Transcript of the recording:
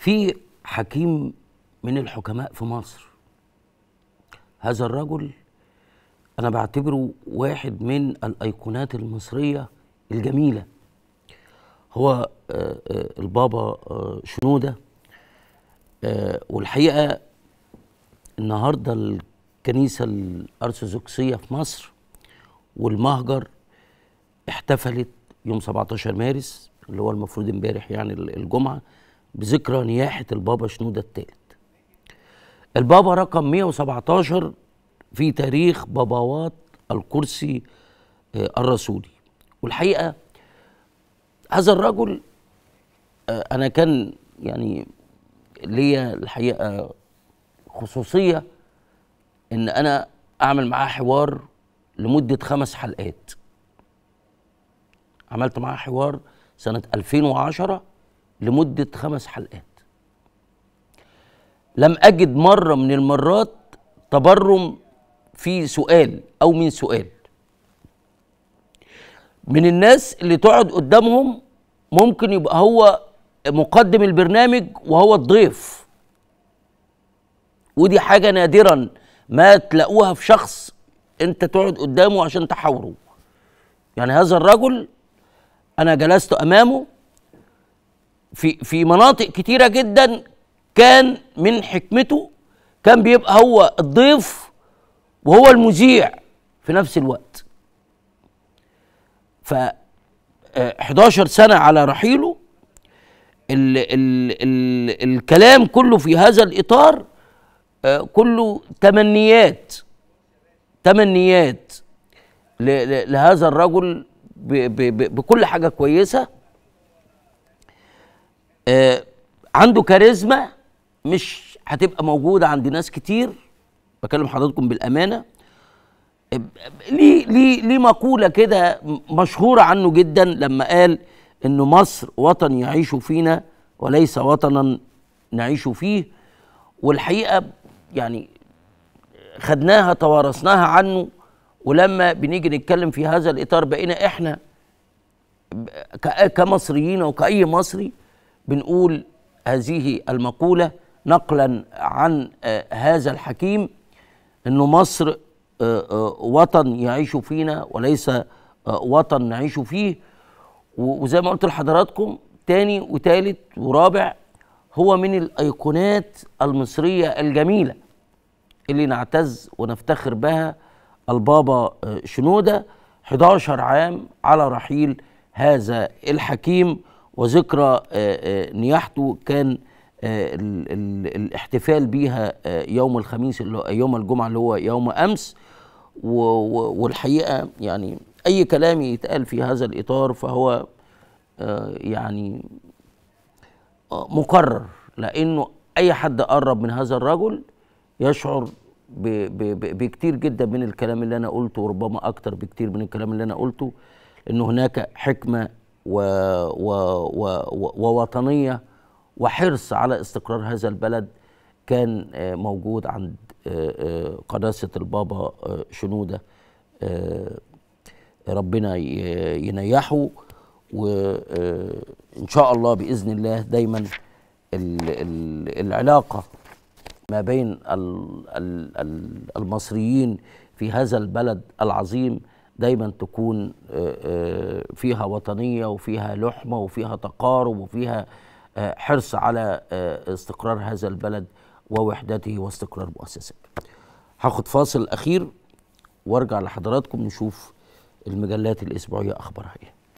في حكيم من الحكماء في مصر هذا الرجل انا بعتبره واحد من الايقونات المصريه الجميله هو آه، آه، البابا آه، شنوده والحقيقه النهارده الكنيسه الارثوذكسيه في مصر والمهجر احتفلت يوم 17 مارس اللي هو المفروض امبارح يعني الجمعه بذكرى نياحة البابا شنودة الثالث البابا رقم 117 في تاريخ باباوات الكرسي آه، الرسولي والحقيقة هذا الرجل آه، أنا كان يعني ليا الحقيقة خصوصية إن أنا أعمل معاه حوار لمدة خمس حلقات عملت معاه حوار سنة 2010 لمدة خمس حلقات لم أجد مرة من المرات تبرم في سؤال أو من سؤال من الناس اللي تقعد قدامهم ممكن يبقى هو مقدم البرنامج وهو الضيف ودي حاجة نادرا ما تلاقوها في شخص انت تقعد قدامه عشان تحاوره يعني هذا الرجل انا جلست امامه في في مناطق كتيره جدا كان من حكمته كان بيبقى هو الضيف وهو المذيع في نفس الوقت ف 11 آه، سنه على رحيله الـ الـ الـ الكلام كله في هذا الاطار آه، كله تمنيات تمنيات لهذا الرجل بكل حاجه كويسه عنده كاريزما مش هتبقى موجوده عند ناس كتير بكلم حضراتكم بالامانه ليه ليه ليه مقوله كده مشهوره عنه جدا لما قال ان مصر وطن يعيش فينا وليس وطنا نعيش فيه والحقيقه يعني خدناها توارثناها عنه ولما بنيجي نتكلم في هذا الاطار بقينا احنا كمصريين او كاي مصري بنقول هذه المقولة نقلا عن آه، هذا الحكيم أن مصر آه، آه، وطن يعيش فينا وليس وطن نعيش فيه وزي ما قلت لحضراتكم تاني وتالت ورابع هو من الأيقونات المصرية الجميلة اللي نعتز ونفتخر بها البابا شنودة 11 عام على رحيل هذا الحكيم وذكرى آه، آه، نياحته كان آه، الاحتفال بيها يوم الخميس اللي هو يوم الجمعه اللي هو يوم امس والحقيقه يعني اي كلام يتقال في هذا الاطار فهو يعني مكرر لانه اي حد قرب من هذا الرجل يشعر بكثير بكتير جدا من الكلام اللي انا قلته وربما اكتر بكتير من الكلام اللي انا قلته ان هناك حكمه و و و ووطنيه وحرص على استقرار هذا البلد كان آه، موجود عند آه، آه، قداسه البابا شنوده ربنا ينيحه وان شاء الله باذن الله دايما العلاقه ما بين المصريين في هذا البلد العظيم دايما تكون آه، آه، فيها وطنيه وفيها لحمه وفيها تقارب وفيها آه، حرص على استقرار هذا البلد ووحدته واستقرار مؤسساته. هاخد فاصل اخير وارجع لحضراتكم نشوف المجلات الاسبوعيه اخبارها ايه.